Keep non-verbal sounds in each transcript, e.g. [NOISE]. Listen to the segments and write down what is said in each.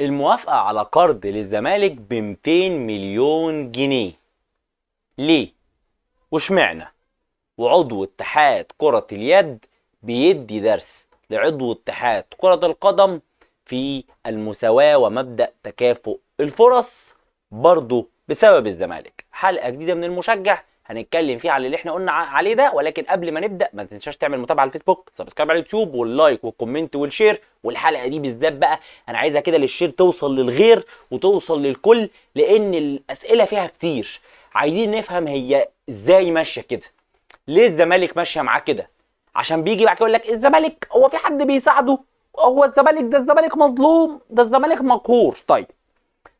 الموافقة على قرض للزمالك ب 200 مليون جنيه ليه؟ واشمعنى؟ وعضو اتحاد كرة اليد بيدي درس لعضو اتحاد كرة القدم في المساواة ومبدأ تكافؤ الفرص برضه بسبب الزمالك حلقة جديدة من المشجع هنتكلم فيه على اللي احنا قلنا عليه ده ولكن قبل ما نبدا ما تنساش تعمل متابعه على الفيسبوك سبسكرايب على اليوتيوب واللايك والكومنت والشير والحلقه دي بالذات بقى انا عايزها كده للشير توصل للغير وتوصل للكل لان الاسئله فيها كتير عايزين نفهم هي ازاي ماشيه كده ليه الزمالك ماشيه معاه كده عشان بيجي بعد كده يقول لك الزمالك هو في حد بيساعده هو الزمالك ده الزمالك مظلوم ده الزمالك مقهور طيب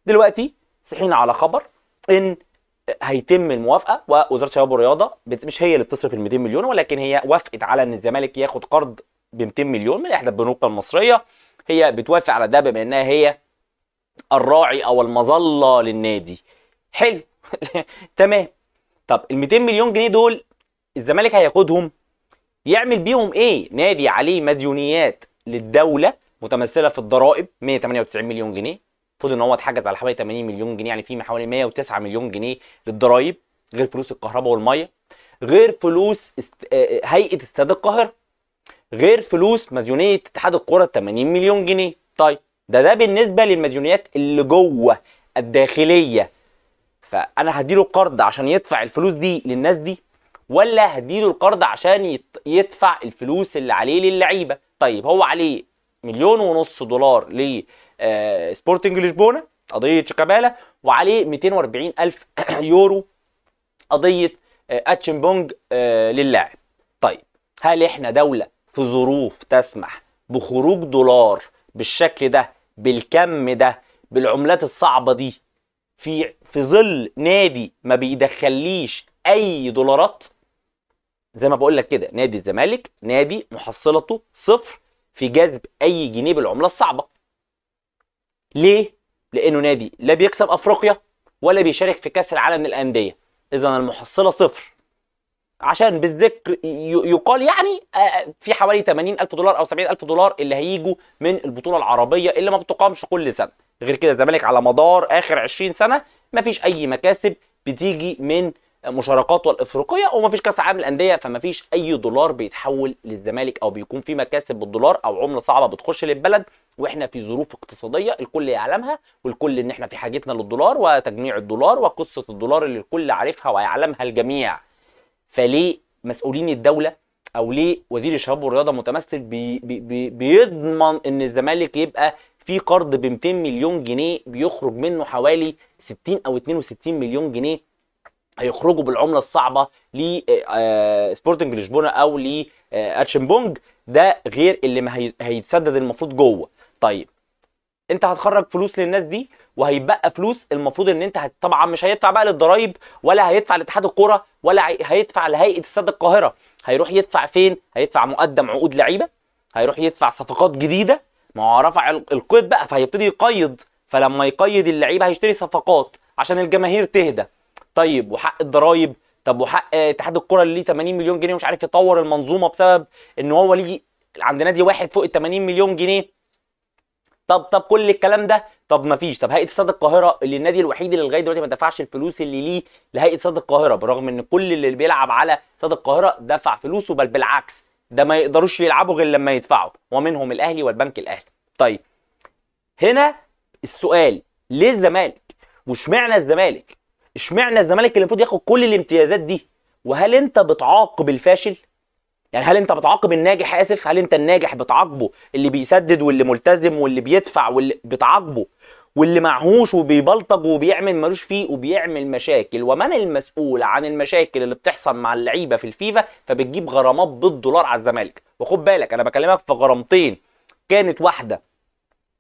دلوقتي صحينا على خبر ان هيتم الموافقه ووزاره الشباب والرياضه مش هي اللي بتصرف ال 200 مليون ولكن هي وافقت على ان الزمالك ياخد قرض ب 200 مليون من احدى البنوك المصريه هي بتوافق على ده بما انها هي الراعي او المظله للنادي حلو [LAUGHS] تمام طب ال 200 مليون جنيه دول الزمالك هياخدهم يعمل بيهم ايه نادي عليه مديونيات للدوله متمثله في الضرائب 198 مليون جنيه المفروض ان هو اتحجز على حوالي 80 مليون جنيه يعني في حوالي 109 مليون جنيه للضرايب غير فلوس الكهرباء والميه غير فلوس است... آه، آه، هيئه استاد القاهره غير فلوس مديونيه اتحاد الكوره 80 مليون جنيه طيب ده ده بالنسبه للمديونيات اللي جوه الداخليه فانا هديله قرض عشان يدفع الفلوس دي للناس دي ولا هديله القرض عشان يدفع الفلوس اللي عليه للعيبه طيب هو عليه مليون ونص دولار ليه سبورتنج لشبونه آه، قضيه شيكابالا وعليه 240 الف [CLEARS THROAT] يورو قضيه آه، بونج آه، للاعب طيب هل احنا دوله في ظروف تسمح بخروج دولار بالشكل ده بالكم ده بالعملات الصعبه دي في في ظل نادي ما بيدخليش اي دولارات زي ما بقول لك كده نادي الزمالك نادي محصلته صفر في جذب اي جنيه بالعمله الصعبه ليه؟ لأنه نادي لا بيكسب أفريقيا ولا بيشارك في كأس العالم للأندية إذا المحصلة صفر عشان بالذكر يقال يعني في حوالي 80 ألف دولار أو 70 ألف دولار اللي هيجوا من البطولة العربية اللي ما بتقامش كل سنة غير كده الزمالك على مدار آخر 20 سنة ما فيش أي مكاسب بتيجي من مشاركات الافريقيه وما فيش كاس عالم للانديه فما فيش اي دولار بيتحول للزمالك او بيكون في مكاسب بالدولار او عمله صعبه بتخش للبلد واحنا في ظروف اقتصاديه الكل يعلمها والكل ان احنا في حاجتنا للدولار وتجميع الدولار وقصه الدولار اللي الكل عارفها ويعلمها الجميع فليه مسؤولين الدوله او ليه وزير الشباب والرياضه متمثل بي بي بيضمن ان الزمالك يبقى في قرض ب 200 مليون جنيه بيخرج منه حوالي 60 او 62 مليون جنيه هيخرجوا بالعمله الصعبه آه، آه، سبورتنج لشبونه او آه، اتشنبونج ده غير اللي ما هيتسدد المفروض جوه طيب انت هتخرج فلوس للناس دي وهيبقى فلوس المفروض ان انت طبعا مش هيدفع بقى للضرايب ولا هيدفع لاتحاد الكوره ولا هيدفع لهيئه استاد القاهره هيروح يدفع فين هيدفع مقدم عقود لعيبه هيروح يدفع صفقات جديده ما هو رفع القيد بقى فهيبتدي يقيد فلما يقيد اللعيبه هيشتري صفقات عشان الجماهير تهدى طيب وحق الضرايب طب وحق اتحاد الكره اللي ليه 80 مليون جنيه ومش عارف يطور المنظومه بسبب ان هو ليه عند نادي واحد فوق ال 80 مليون جنيه طب طب كل الكلام ده طب ما فيش طب هيئه استاد القاهره اللي النادي الوحيد اللي لغايه دلوقتي ما دفعش الفلوس اللي ليه لهيئه استاد القاهره برغم ان كل اللي بيلعب على استاد القاهره دفع فلوسه بل بالعكس ده ما يقدروش يلعبوا غير لما يدفعوا ومنهم الاهلي والبنك الاهلي طيب هنا السؤال ليه الزمالك واشمعنى الزمالك اشمعنى الزمالك اللي المفروض ياخد كل الامتيازات دي وهل انت بتعاقب الفاشل يعني هل انت بتعاقب الناجح اسف هل انت الناجح بتعاقبه اللي بيسدد واللي ملتزم واللي بيدفع واللي بتعاقبه واللي معهوش وبيبلطج وبيعمل ملوش فيه وبيعمل مشاكل ومن المسؤول عن المشاكل اللي بتحصل مع اللعيبه في الفيفا فبتجيب غرامات بالدولار على الزمالك وخد بالك انا بكلمك في غرامتين كانت واحده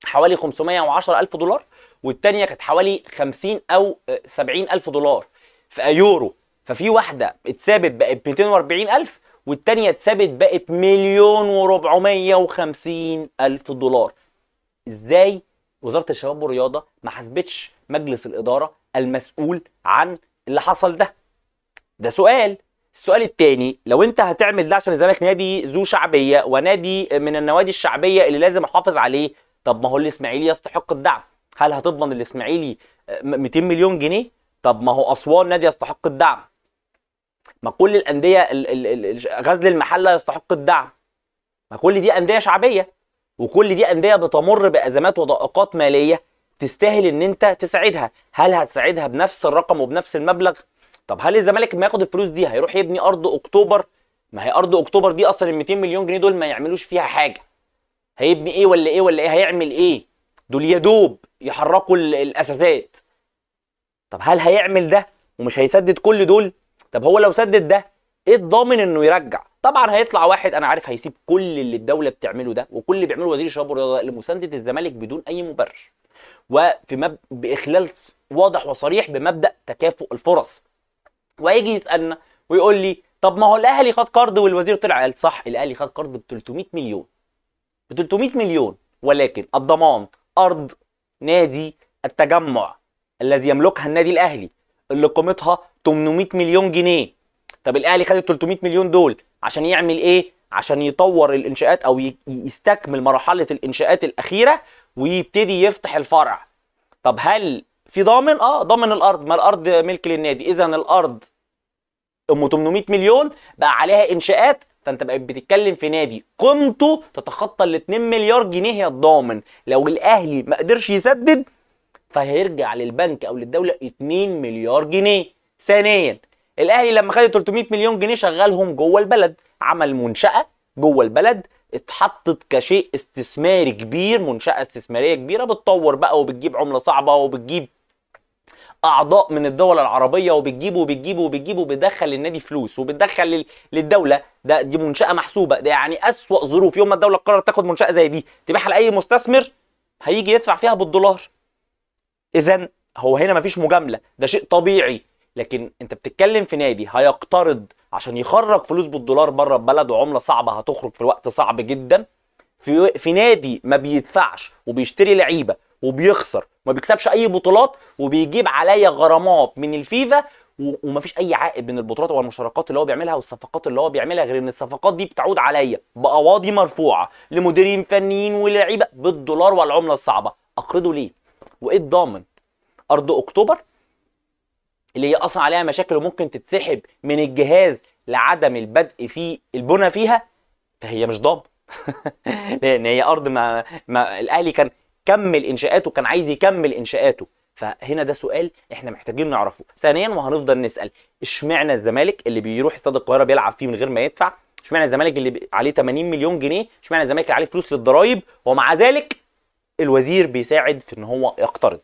حوالي 510 الف دولار والتانية كانت حوالي 50 او 70 آه، الف دولار في يورو ففي واحده اتثابت بقت 240 الف والتانية اتثابت بقت مليون و450 الف دولار ازاي وزاره الشباب والرياضه ما حسبتش مجلس الاداره المسؤول عن اللي حصل ده ده سؤال السؤال الثاني لو انت هتعمل ده عشان الزمالك نادي ذو شعبيه ونادي من النوادي الشعبيه اللي لازم احافظ عليه طب ما هو الاسماعيلي يستحق الدعم هل هتضمن الاسماعيلي 200 آه، مليون جنيه طب ما هو اسوان نادي يستحق الدعم ما كل الانديه غزل المحله يستحق الدعم ما كل دي انديه شعبيه وكل دي انديه بتمر بازمات وضائقات ماليه تستاهل ان انت تساعدها هل هتساعدها بنفس الرقم وبنفس المبلغ طب هل الزمالك ما ياخد الفلوس دي هيروح يبني ارض اكتوبر ما هي ارض اكتوبر دي اصلا ال 200 مليون جنيه دول ما يعملوش فيها حاجه هيبني ايه ولا ايه ولا ايه هيعمل ايه دول يا دوب يحركوا الاساسات طب هل هيعمل ده ومش هيسدد كل دول طب هو لو سدد ده ايه الضامن انه يرجع طبعا هيطلع واحد انا عارف هيسيب كل اللي الدوله بتعمله ده وكل اللي بيعمله وزير الشباب والرياضه لمسانده الزمالك بدون اي مبرر وفي مب... باخلال واضح وصريح بمبدا تكافؤ الفرص وهيجي يسالنا ويقول لي طب ما هو الاهلي خد قرض والوزير طلع قال صح الاهلي خد قرض ب 300 مليون ب 300 مليون ولكن الضمان ارض نادي التجمع الذي يملكها النادي الاهلي اللي قيمتها 800 مليون جنيه طب الاهلي خد ال 300 مليون دول عشان يعمل ايه عشان يطور الانشاءات او يستكمل مرحله الانشاءات الاخيره ويبتدي يفتح الفرع طب هل في ضامن اه ضامن الارض ما الارض ملك للنادي اذا الارض ام 800 مليون بقى عليها انشاءات فانت بقيت بتتكلم في نادي قيمته تتخطى ال 2 مليار جنيه يا الضامن لو الاهلي ما قدرش يسدد فهيرجع للبنك او للدوله 2 مليار جنيه ثانيا الاهلي لما خد 300 مليون جنيه شغلهم جوه البلد عمل منشاه جوه البلد اتحطت كشيء استثماري كبير منشاه استثماريه كبيره بتطور بقى وبتجيب عمله صعبه وبتجيب اعضاء من الدول العربيه وبتجيب وبتجيب وبتجيب وبتدخل للنادي فلوس وبتدخل للدوله ده دي منشاه محسوبه ده يعني اسوا ظروف يوم ما الدوله قررت تاخد منشاه زي دي تبيعها لاي مستثمر هيجي يدفع فيها بالدولار اذا هو هنا مفيش مجامله ده شيء طبيعي لكن انت بتتكلم في نادي هيقترض عشان يخرج فلوس بالدولار بره البلد وعمله صعبه هتخرج في وقت صعب جدا في في نادي ما بيدفعش وبيشتري لعيبه وبيخسر ما بيكسبش اي بطولات وبيجيب عليا غرامات من الفيفا ومفيش اي عائد من البطولات او المشاركات اللي هو بيعملها والصفقات اللي هو بيعملها غير ان الصفقات دي بتعود عليا بقواضي مرفوعه لمديرين فنيين ولاعيبه بالدولار والعمله الصعبه اقرضه ليه وايه الضامن ارض اكتوبر اللي هي اصلا عليها مشاكل وممكن تتسحب من الجهاز لعدم البدء في البنى فيها فهي مش ضامن [LAUGHS] لان هي ارض ما, ما الاهلي كان كمل انشاءاته كان عايز يكمل انشاءاته فهنا ده سؤال احنا محتاجين نعرفه ثانيا وهنفضل نسال اشمعنى الزمالك اللي بيروح استاد القاهره بيلعب فيه من غير ما يدفع اشمعنى الزمالك اللي عليه 80 مليون جنيه اشمعنى الزمالك اللي عليه فلوس للضرايب ومع ذلك الوزير بيساعد في ان هو يقترض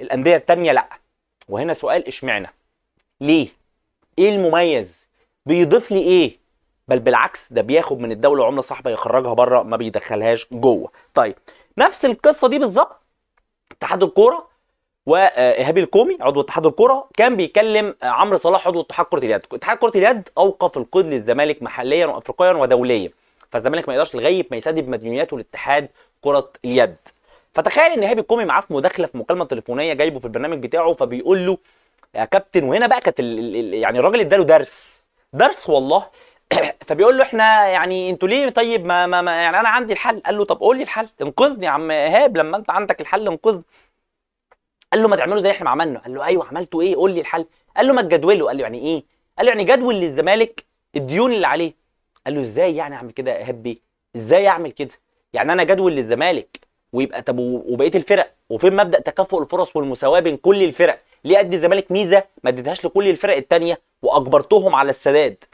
الانديه الثانيه لا وهنا سؤال اشمعنى ليه ايه المميز بيضيف لي ايه بل بالعكس ده بياخد من الدوله عمله صاحبه يخرجها بره ما بيدخلهاش جوه طيب نفس القصه دي بالظبط اتحاد الكوره وايهاب آه، الكومي عضو اتحاد الكوره كان بيكلم آه، عمرو صلاح عضو اتحاد كره اليد اتحاد كره اليد اوقف القيد للزمالك محليا وافريقيا ودوليا فالزمالك ما يقدرش لغايه ما يسدد مديونياته لاتحاد كره اليد فتخيل ان ايهاب الكومي معاه في مداخله في مكالمه تليفونيه جايبه في البرنامج بتاعه فبيقول له يا كابتن وهنا بقى كانت يعني الراجل اداله درس درس والله [COUGHS] فبيقول له احنا يعني انتوا ليه طيب ما, ما, ما يعني انا عندي الحل قال له طب قول لي الحل انقذني يا عم ايهاب لما انت عندك الحل انقذني قال له ما تعملوا زي احنا ما عملنا قال له ايوه عملتوا ايه قول لي الحل قال له ما تجدوله قال له يعني ايه قال له يعني جدول للزمالك الديون اللي عليه قال له ازاي يعني اعمل كده يا ايهاب بيه ازاي اعمل كده يعني انا جدول للزمالك ويبقى طب وبقيه الفرق وفين مبدا تكافؤ الفرص والمساواه بين كل الفرق ليه ادي الزمالك ميزه ما اديتهاش لكل الفرق الثانيه واجبرتهم على السداد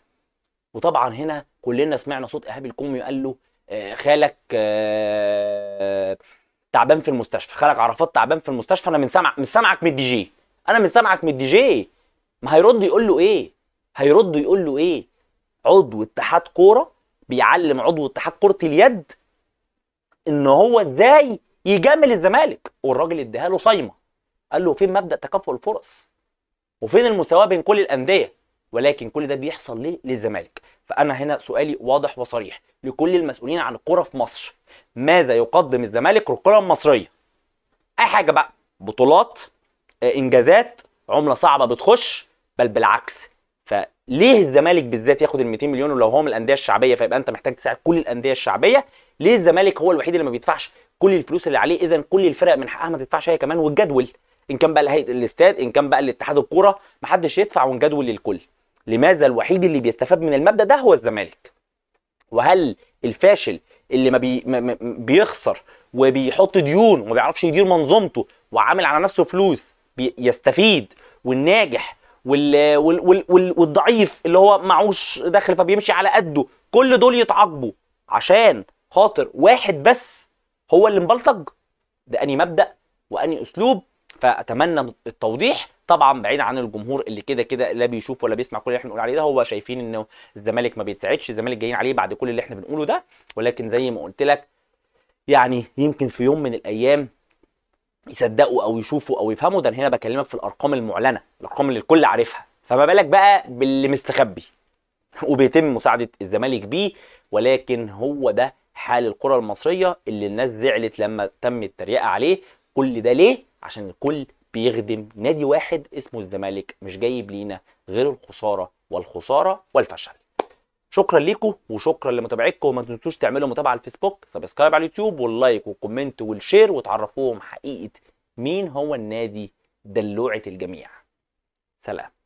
وطبعا هنا كلنا سمعنا صوت ايهاب الكومي قال له آه، خالك آه، تعبان في المستشفى خالك عرفات تعبان في المستشفى انا من سمع من سمعك من الدي جي انا من سمعك من الدي جي ما هيرد يقول له ايه هيرد يقول له ايه عضو اتحاد كوره بيعلم عضو اتحاد كره اليد ان هو ازاي يجامل الزمالك والراجل اديها له صايمه قال له فين مبدا تكافؤ الفرص وفين المساواه بين كل الانديه ولكن كل ده بيحصل ليه للزمالك فانا هنا سؤالي واضح وصريح لكل المسؤولين عن الكره في مصر ماذا يقدم الزمالك للكره المصريه اي حاجه بقى بطولات آه، انجازات عمله صعبه بتخش بل بالعكس فليه الزمالك بالذات ياخد ال 200 مليون ولو هو من الانديه الشعبيه فيبقى انت محتاج تساعد كل الانديه الشعبيه ليه الزمالك هو الوحيد اللي ما بيدفعش كل الفلوس اللي عليه اذا كل الفرق من حقها ما تدفعش هي كمان وتجدول ان كان بقى لهيئه الاستاد ان كان بقى الاتحاد الكوره محدش يدفع ونجدول للكل لماذا الوحيد اللي بيستفاد من المبدا ده هو الزمالك وهل الفاشل اللي ما, بي ما بيخسر وبيحط ديون وما بيعرفش يدير منظومته وعامل على نفسه فلوس بيستفيد والناجح وال وال وال وال والضعيف اللي هو معوش دخل فبيمشي على قده كل دول يتعاقبوا عشان خاطر واحد بس هو اللي مبلطج ده اني مبدا واني اسلوب فاتمنى التوضيح طبعا بعيد عن الجمهور اللي كده كده لا بيشوف ولا بيسمع كل اللي احنا بنقول عليه ده هو شايفين انه الزمالك ما بيتساعدش الزمالك جايين عليه بعد كل اللي احنا بنقوله ده ولكن زي ما قلت لك يعني يمكن في يوم من الايام يصدقوا او يشوفوا او يفهموا ده انا هنا بكلمك في الارقام المعلنه الارقام اللي الكل عارفها فما بالك بقى باللي مستخبي [LAUGHS] وبيتم مساعده الزمالك بيه ولكن هو ده حال الكره المصريه اللي الناس زعلت لما تم التريقه عليه كل ده ليه عشان الكل بيخدم نادي واحد اسمه الزمالك مش جايب لينا غير الخساره والخساره والفشل شكرا ليكم وشكرا لمتابعتكم وما تنسوش تعملوا متابعه على الفيسبوك سبسكرايب على اليوتيوب واللايك والكومنت والشير وتعرفوهم حقيقه مين هو النادي دلوعه الجميع سلام